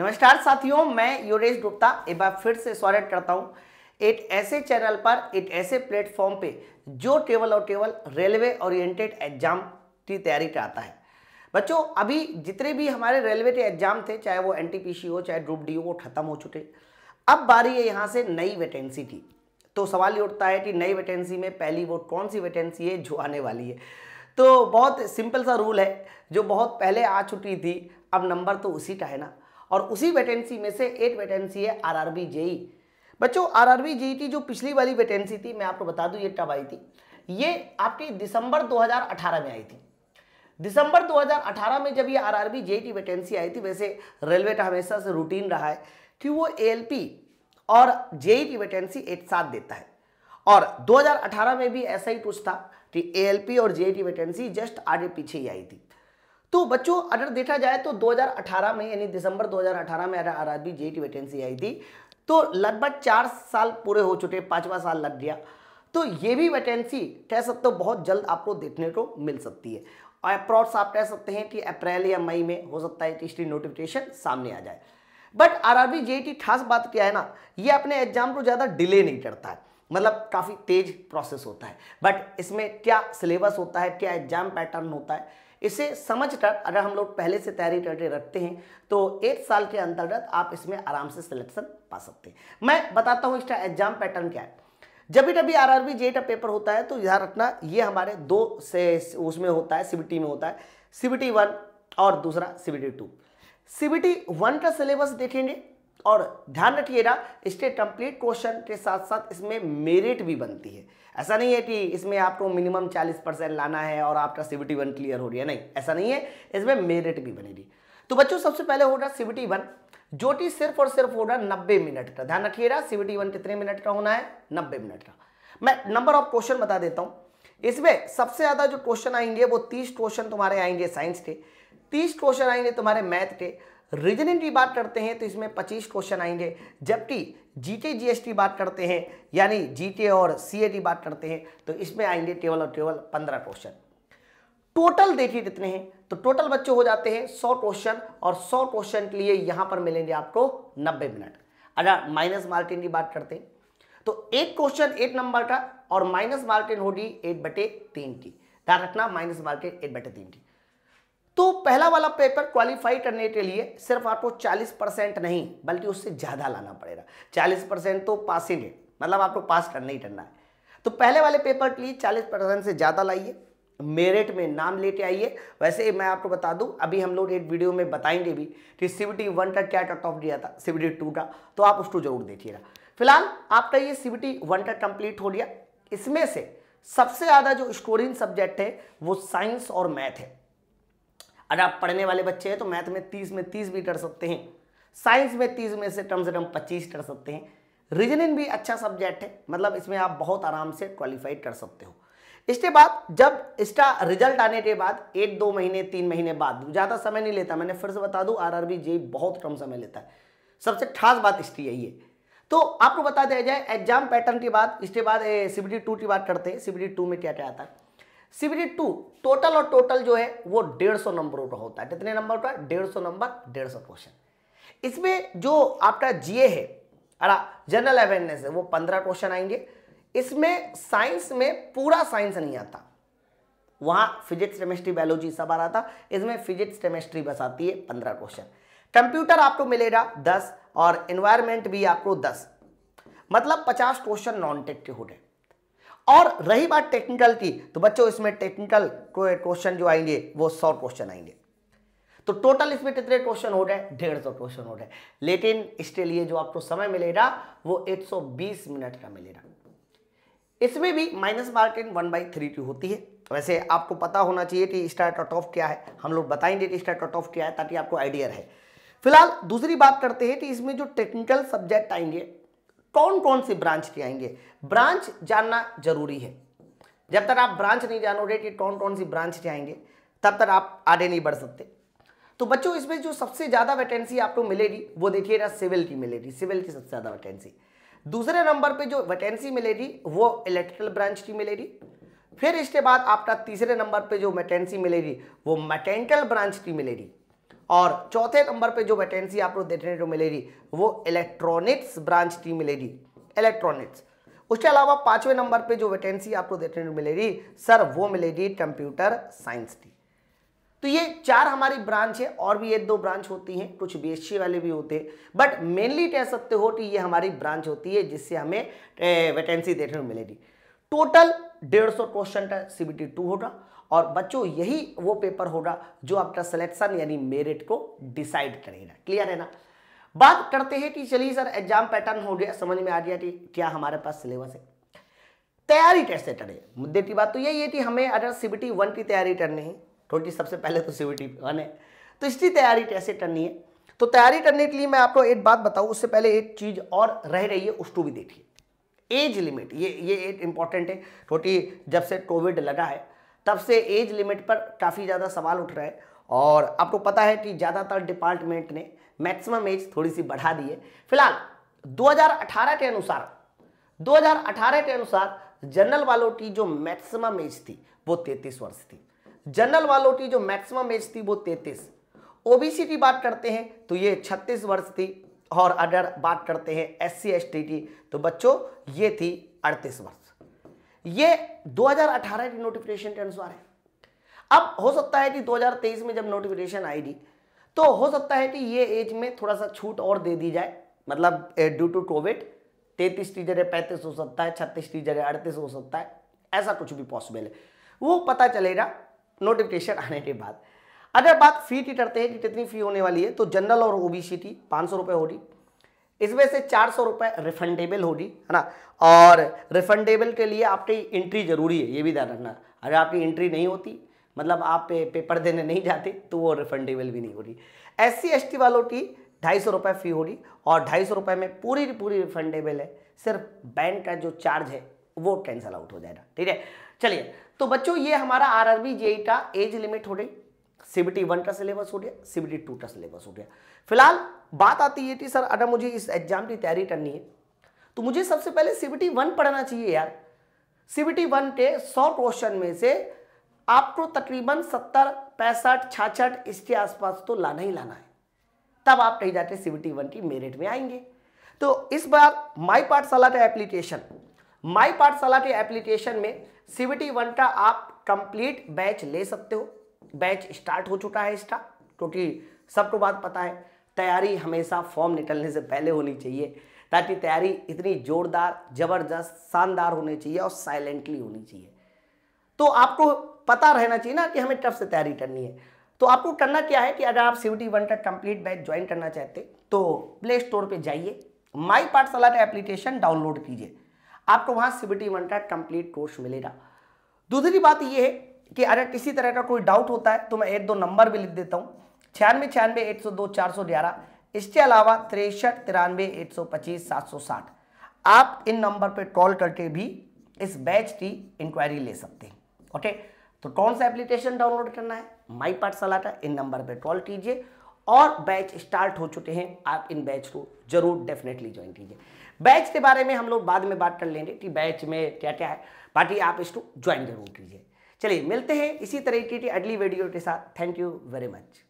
नमस्कार साथियों मैं योगेश गुप्ता एक बार फिर से स्वागत करता हूँ एक ऐसे चैनल पर एक ऐसे प्लेटफॉर्म पे जो टेबल और टेबल रेलवे ओरिएंटेड एग्जाम की तैयारी कराता है बच्चों अभी जितने भी हमारे रेलवे के एग्जाम थे चाहे वो एन हो चाहे ग्रुप डी वो खत्म हो चुके अब बारी है यहाँ से नई वैकेंसी की तो सवाल ये उठता है कि नई वैकेंसी में पहली वो कौन सी वैकेंसी है जो आने वाली है तो बहुत सिंपल सा रूल है जो बहुत पहले आ चुकी थी अब नंबर तो उसी का है ना और उसी वैकेंसी में से एक वैकेंसी है आर आर e. बच्चों आर आर e की जो पिछली वाली वैकेंसी थी मैं आपको बता दूँ ये कब आई थी ये आपकी दिसंबर 2018 में आई थी दिसंबर 2018 में जब ये आर आर e की वैकेंसी आई थी वैसे रेलवे का हमेशा से रूटीन रहा है कि वो ए और जेई की वैकेंसी एक साथ देता है और 2018 में भी ऐसा ही कुछ था कि ए और जेई की वैकेंसी जस्ट आगे पीछे ही आई थी तो बच्चों अगर देखा जाए तो 2018 में यानी दिसंबर 2018 में आर आर जेट वैकेंसी आई थी तो लगभग चार साल पूरे हो चुके पाँचवा साल लग गया तो ये भी वैकेंसी कह सकते हो बहुत जल्द आपको देखने को मिल सकती है और अप्रॉक्स आप कह सकते हैं कि अप्रैल या मई में हो सकता है कि नोटिफिकेशन सामने आ जाए बट आर आर e की खास बात क्या है ना ये अपने एग्जाम को ज़्यादा डिले नहीं करता है मतलब काफ़ी तेज प्रोसेस होता है बट इसमें क्या सिलेबस होता है क्या एग्जाम पैटर्न होता है इसे समझकर अगर हम लोग पहले से तैयारी करके रखते हैं तो एक साल के अंतर्गत आप इसमें आराम से सिलेक्शन पा सकते हैं मैं बताता हूँ इसका एग्जाम पैटर्न क्या है जब भी कभी आर आर जे का पेपर होता है तो यहाँ रखना ये हमारे दो से उसमें होता है सीबीटी में होता है सीबीटी वन और दूसरा सीबीटी टू सीबीटी वन का सिलेबस देखेंगे और ध्यान रखिएगा इसके कंप्लीट क्वेश्चन के साथ साथ इसमें मेरिट भी बनती है ऐसा नहीं है कि इसमें आपको मिनिमम 40 परसेंट लाना है और आपका सीबीटी वन क्लियर हो रही है नहीं ऐसा नहीं है इसमें मेरिट भी बनेगी तो बच्चों सबसे पहले होगा सी बी वन जो कि सिर्फ और सिर्फ होगा नब्बे मिनट का ध्यान रखिएगा सीबीटी वन कितने मिनट का होना है नब्बे मिनट का मैं नंबर ऑफ क्वेश्चन बता देता हूँ इसमें सबसे ज़्यादा जो क्वेश्चन आएंगे वो तीस क्वेश्चन तुम्हारे आएंगे साइंस के तीस क्वेश्चन आएंगे तुम्हारे मैथ के रीजनिंग की बात करते हैं तो इसमें 25 क्वेश्चन आएंगे जबकि जीटे जीएसटी बात करते हैं यानी जीटे और सीए की बात करते हैं तो इसमें आएंगे टेबल और टेबल 15 क्वेश्चन टोटल देखिए कितने हैं तो टोटल बच्चे हो जाते हैं 100 क्वेश्चन और 100 क्वेश्चन के लिए यहां पर मिलेंगे आपको 90 मिनट अगर माइनस मार्किंग की बात करते हैं तो एक क्वेश्चन एक नंबर का और माइनस मार्किंग होगी एट बटे तीन की ध्यान रखना माइनस मार्किंग एट बटे तीन की तो पहला वाला पेपर क्वालिफाई करने के लिए सिर्फ आपको 40 परसेंट नहीं बल्कि उससे ज़्यादा लाना पड़ेगा 40 परसेंट तो पास ही नहीं मतलब आपको पास करना ही करना है तो पहले वाले पेपर के लिए 40 परसेंट से ज़्यादा लाइए मेरिट में नाम लेके आइए वैसे मैं आपको बता दूं अभी हम लोग एक वीडियो में बताएंगे भी कि सीबीटी वन का क्या कट ऑफ दिया था सीबीटी टू का तो आप उसको जरूर देखिएगा फिलहाल आपका ये सीबीटी वन का कंप्लीट हो गया इसमें से सबसे ज़्यादा जो स्कोरिंग सब्जेक्ट है वो साइंस और मैथ है अगर आप पढ़ने वाले बच्चे हैं तो मैथ में तीस में तीस भी कर सकते हैं साइंस में तीस में से कम से कम पच्चीस कर सकते हैं रीजनिंग भी अच्छा सब्जेक्ट है मतलब इसमें आप बहुत आराम से क्वालिफाइड कर सकते हो इसके बाद जब इसका रिजल्ट आने के बाद एक दो महीने तीन महीने बाद ज़्यादा समय नहीं लेता मैंने फिर से बता दूँ आर आर बी बहुत कम समय लेता है सबसे खास बात इसकी यही है तो आपको बता दिया जाए एग्जाम पैटर्न के बाद इसके बाद सीबीडी टू की बात करते हैं सीबीडी टू में क्या क्या आता है सीबीटी टू टोटल और टोटल जो है वो डेढ़ सौ नंबरों का होता है कितने नंबर का डेढ़ सौ नंबर डेढ़ सौ क्वेश्चन इसमें जो आपका जीए है अरा जनरल अवेयरनेस है वो पंद्रह क्वेश्चन आएंगे इसमें साइंस में पूरा साइंस नहीं आता वहां फिजिक्स केमिस्ट्री बायोलॉजी सब आ रहा था इसमें फिजिक्स केमिस्ट्री बस आती है पंद्रह क्वेश्चन कंप्यूटर आपको मिलेगा दस और इन्वायरमेंट भी आपको दस मतलब पचास क्वेश्चन नॉन टेक्टिव हो गए और रही बात टेक्निकल की तो बच्चों इसमें टेक्निकल क्वेश्चन जो आएंगे वो सौ क्वेश्चन आएंगे तो टोटल इसमें कितने क्वेश्चन हो रहे डेढ़ सौ क्वेश्चन हो रहे हैं लेकिन इसके लिए जो आपको समय मिलेगा वो 120 मिनट का मिलेगा इसमें भी minus marking one by three की होती है वैसे आपको पता होना चाहिए कि स्टार कट ऑफ क्या है हम लोग बताएंगे कि स्टार कट ऑफ क्या है ताकि आपको आइडिया रहे फिलहाल दूसरी बात करते हैं कि इसमें जो टेक्निकल सब्जेक्ट आएंगे कौन कौन सी ब्रांच के आएंगे ब्रांच जानना जरूरी है जब तक आप ब्रांच नहीं जानोगे कि कौन कौन सी ब्रांच के आएंगे तब तक आप आगे नहीं बढ़ सकते तो बच्चों इसमें जो सबसे ज़्यादा वैकेंसी आपको मिलेगी वो देखिएगा सिविल की मिलेगी सिविल की सबसे ज़्यादा वैकेंसी दूसरे नंबर पे जो वैकेंसी मिलेगी वो इलेक्ट्रिकल ब्रांच की मिलेगी फिर इसके बाद आपका तीसरे नंबर पे जो वैकेंसी मिलेगी वो मैकेनिकल ब्रांच की मिलेगी और चौथे नंबर पे जो वैकेंसी आपको देखने को मिलेगी वो इलेक्ट्रॉनिक्स ब्रांच की मिलेगी इलेक्ट्रॉनिक्स उसके अलावा पांचवें नंबर पे जो वैकेंसी आपको देखने को मिलेगी सर वो मिलेगी कंप्यूटर साइंस की तो ये चार हमारी ब्रांच है और भी एक दो ब्रांच होती हैं कुछ बी e वाले भी होते हैं बट मेनली कह सकते हो कि ये हमारी ब्रांच होती है जिससे हमें वैकेंसी देखने को मिलेगी टोटल डेढ़ सौ क्वेश्चन का टू होगा और बच्चों यही वो पेपर होगा जो आपका सिलेक्शन यानी मेरिट को डिसाइड करेगा क्लियर है ना बात करते हैं कि चलिए सर एग्जाम पैटर्न हो गया समझ में आ गया कि क्या हमारे पास सिलेबस है तैयारी कैसे करें मुद्दे की बात तो यही है कि हमें अगर सीबीटी वन की तैयारी करनी है छोटी सबसे पहले तो सी बी वन है तो इसकी तैयारी कैसे करनी है तो तैयारी करने के लिए मैं आपको एक बात बताऊँ उससे पहले एक चीज़ और रह रही है उसको भी देखिए एज लिमिट ये ये एक इंपॉर्टेंट है छोटी जब से कोविड लगा है तब से एज लिमिट पर काफ़ी ज़्यादा सवाल उठ रहा है और आपको पता है कि ज़्यादातर डिपार्टमेंट ने मैक्सिमम एज थोड़ी सी बढ़ा दी है फिलहाल 2018 के अनुसार 2018 के अनुसार जनरल वालों की जो मैक्सिमम एज थी वो 33 वर्ष थी जनरल वालों की जो मैक्सिमम एज थी वो 33 ओबीसी की बात करते हैं तो ये 36 वर्ष थी और अगर बात करते हैं एस सी की तो बच्चों ये थी अड़तीस वर्ष ये 2018 की नोटिफिकेशन के अनुसार है अब हो सकता है कि 2023 में जब नोटिफिकेशन आएगी तो हो सकता है कि ये एज में थोड़ा सा छूट और दे दी जाए मतलब ड्यू टू कोविड तैतीस की जगह पैंतीस हो सकता है छत्तीस की जगह अड़तीस हो सकता है ऐसा कुछ भी पॉसिबल है वो पता चलेगा नोटिफिकेशन आने के बाद अगर बात फी की करते हैं कि कितनी फी होने वाली है तो जनरल और ओबीसी की पाँच सौ रुपये होगी इसमें से चार सौ रुपये रिफंडेबल होगी है ना और रिफंडेबल के लिए आपकी एंट्री ज़रूरी है ये भी ध्यान रखना अगर आपकी एंट्री नहीं होती मतलब आप पे, पेपर देने नहीं जाते तो वो रिफंडेबल भी नहीं होगी एस सी एस टी वालों की ढाई सौ रुपये फ़ी होगी और ढाई सौ रुपये में पूरी पूरी रिफंडेबल है सिर्फ बैंक का जो चार्ज है वो कैंसल आउट हो जाएगा ठीक है चलिए तो बच्चों ये हमारा आर आर बी का एज लिमिट हो गई सीबीटी वन का सिलेबस हो गया सीबीटी टू का सिलेबस हो गया फिलहाल बात आती है कि सर अगर मुझे इस एग्जाम की तैयारी करनी है तो मुझे सबसे पहले सीबीटी वन पढ़ना चाहिए यार सीबीटी वन के सौ क्वेश्चन में से आपको तकरीबन सत्तर पैंसठ छाछठ इसके आसपास तो लाना ही लाना है तब आप कहीं जाते सीबीटी वन की मेरिट में आएंगे तो इस बार माई पाठशाला का एप्लीकेशन माई पाठशाला के एप्लीकेशन में सीबीटी वन का आप कंप्लीट बैच ले सकते हो बैच स्टार्ट हो चुका है इसका क्योंकि सबको बात पता है तैयारी हमेशा फॉर्म निकलने से पहले होनी चाहिए ताकि तैयारी इतनी जोरदार ज़बरदस्त शानदार होनी चाहिए और साइलेंटली होनी चाहिए तो आपको पता रहना चाहिए ना कि हमें कब से तैयारी करनी है तो आपको करना क्या है कि अगर आप सी वन का कंप्लीट बैच ज्वाइन करना चाहते तो प्ले स्टोर पर जाइए माई पार्ट सलाट एप्लीकेशन डाउनलोड कीजिए आपको वहाँ सी टी वन का कंप्लीट कोर्स मिलेगा दूसरी बात यह है कि अरे किसी तरह का कोई डाउट होता है तो मैं एक दो नंबर भी लिख देता हूँ छियानवे छियानवे एक सौ दो चार सौ ग्यारह इसके अलावा तिरसठ तिरानवे एक सौ पच्चीस सात सौ साठ आप इन नंबर पर कॉल करके भी इस बैच की इंक्वायरी ले सकते हैं ओके तो कौन सा एप्लीकेशन डाउनलोड करना है माई पाठशाला का इन नंबर पर कॉल कीजिए और बैच स्टार्ट हो चुके हैं आप इन बैच को जरूर डेफिनेटली ज्वाइन कीजिए बैच के बारे में हम लोग बाद में बात कर लेंगे कि बैच में क्या क्या है बाकी आप इसको ज्वाइन जरूर कीजिए चलिए मिलते हैं इसी तरीके की अगली वीडियो के साथ थैंक यू वेरी मच